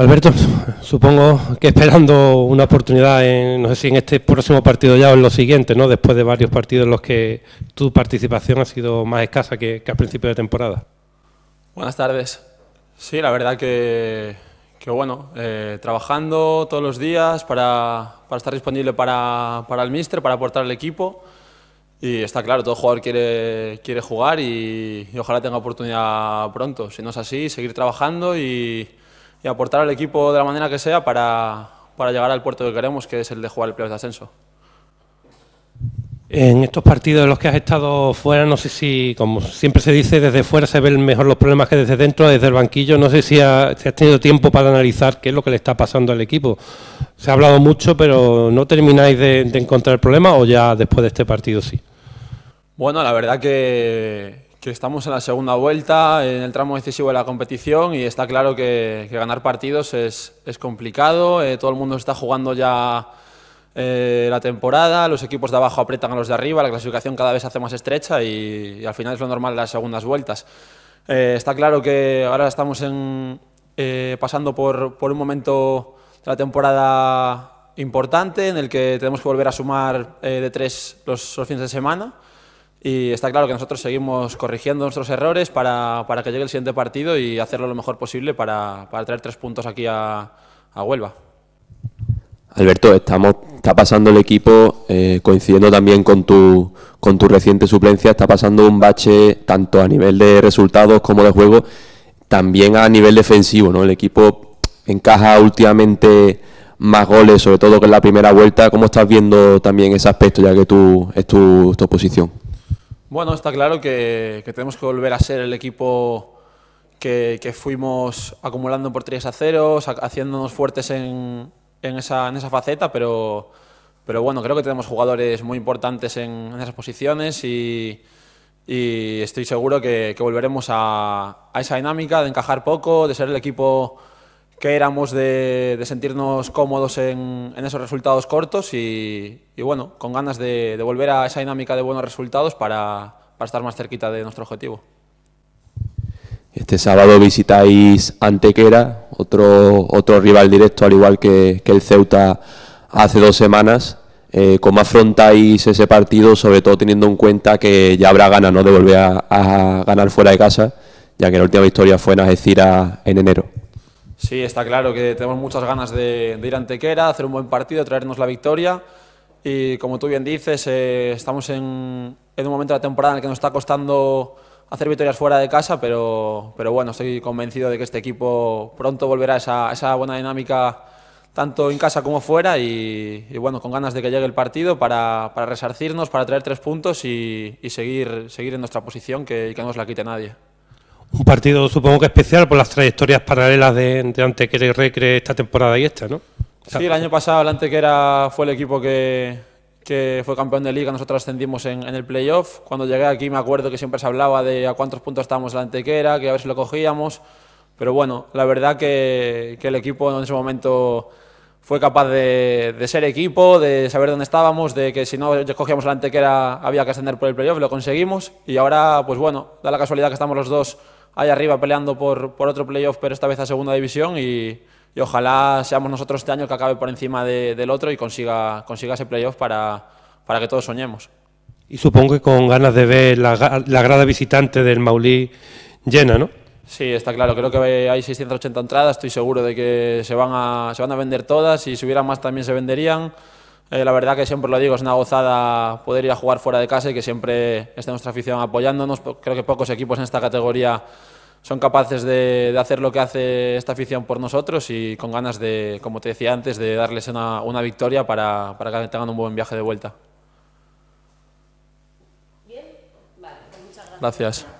Alberto, supongo que esperando una oportunidad, en, no sé si en este próximo partido ya o en lo siguiente ¿no? después de varios partidos en los que tu participación ha sido más escasa que, al principio de temporada. Buenas tardes. Sí, la verdad que, que bueno, eh, trabajando todos los días para, estar disponible para, para, el míster, para aportar al equipo. Y está claro, todo jugador quiere, quiere jugar y ojalá tenga oportunidad pronto. Si no es así, seguir trabajando y y aportar al equipo de la manera que sea para, para llegar al puerto que queremos, que es el de jugar el playoff de ascenso. En estos partidos en los que has estado fuera, no sé si, como siempre se dice, desde fuera se ven mejor los problemas que desde dentro, desde el banquillo. No sé si, has tenido tiempo para analizar qué es lo que le está pasando al equipo. Se ha hablado mucho, pero ¿no termináis de, encontrar el problema o ya después de este partido sí? Bueno, la verdad que que estamos en la segunda vuelta, en el tramo decisivo de la competición y está claro que, ganar partidos es, es complicado, eh, todo el mundo está jugando ya eh, la temporada, los equipos de abajo aprietan a los de arriba, la clasificación cada vez se hace más estrecha y, al final es lo normal en las segundas vueltas. Eh, está claro que ahora estamos pasando por, por un momento de la temporada importante en el que tenemos que volver a sumar de tres los, los fines de semana. Y está claro que nosotros seguimos corrigiendo nuestros errores para, que llegue el siguiente partido y hacerlo lo mejor posible para, traer tres puntos aquí a, Huelva. Alberto, estamos, está pasando el equipo, eh, coincidiendo también con tu, con tu reciente suplencia, está pasando un bache tanto a nivel de resultados como de juego, también a nivel defensivo. ¿no? El equipo encaja últimamente más goles, sobre todo que en la primera vuelta. ¿Cómo estás viendo también ese aspecto, ya que tú es tu posición? Bueno, está claro que, tenemos que volver a ser el equipo que, fuimos acumulando por a 0 haciéndonos fuertes en, esa, faceta, pero, bueno, creo que tenemos jugadores muy importantes en, esas posiciones y, estoy seguro que, volveremos a, a esa dinámica de encajar poco, de ser el equipo que éramos de, sentirnos cómodos en, esos resultados cortos y, bueno, con ganas de, volver a esa dinámica de buenos resultados para, estar más cerquita de nuestro objetivo. Este sábado visitáis Antequera, otro, otro rival directo, al igual que, el Ceuta hace dos semanas. Eh, ¿Cómo afrontáis ese partido, sobre todo teniendo en cuenta que ya habrá ganas de volver a, ganar fuera de casa, ya que la última victoria fue en Ajecira en enero? Sí, está claro que tenemos muchas ganas de, ir a Antequera, hacer un buen partido, traernos la victoria. Y como tú bien dices, eh, estamos en, un momento de la temporada en el que nos está costando hacer victorias fuera de casa, pero, bueno, estoy convencido de que este equipo pronto volverá a esa, buena dinámica tanto en casa como fuera y, bueno, con ganas de que llegue el partido para, resarcirnos, para traer tres puntos y, seguir, en nuestra posición que, que no nos la quite nadie. Un partido supongo que especial por las trayectorias paralelas de, Antequera y Recre esta temporada y esta, ¿no? sí, el año pasado el Antequera fue el equipo que, fue campeón de liga, nosotros ascendimos en, el playoff. Cuando llegué aquí me acuerdo que siempre se hablaba de a cuántos puntos estábamos la antequera, que a ver si lo cogíamos. Pero bueno, la verdad que, el equipo en ese momento fue capaz de, ser equipo, de saber dónde estábamos, de que si no cogíamos la antequera había que ascender por el playoff, lo conseguimos. Y ahora, pues bueno, da la casualidad que estamos los dos ahí arriba peleando por, por otro playoff, pero esta vez a segunda división y, y ojalá seamos nosotros este año que acabe por encima del otro y consiga, consiga ese playoff para, para que todos soñemos. Y supongo que con ganas de ver la, grada visitante del Maulí llena, ¿no? Sí, está claro. Creo que hay 680 entradas. Estoy seguro de que se van a, se van a vender todas. y Si hubiera más también se venderían. Eh, la verdad que siempre lo digo, es una gozada poder ir a jugar fuera de casa y que siempre esté nuestra afición apoyándonos. Creo que pocos equipos en esta categoría son capaces de, hacer lo que hace esta afición por nosotros y con ganas de, como te decía antes, de darles una, una victoria para, que tengan un buen viaje de vuelta. Bien, vale, pues muchas gracias. gracias.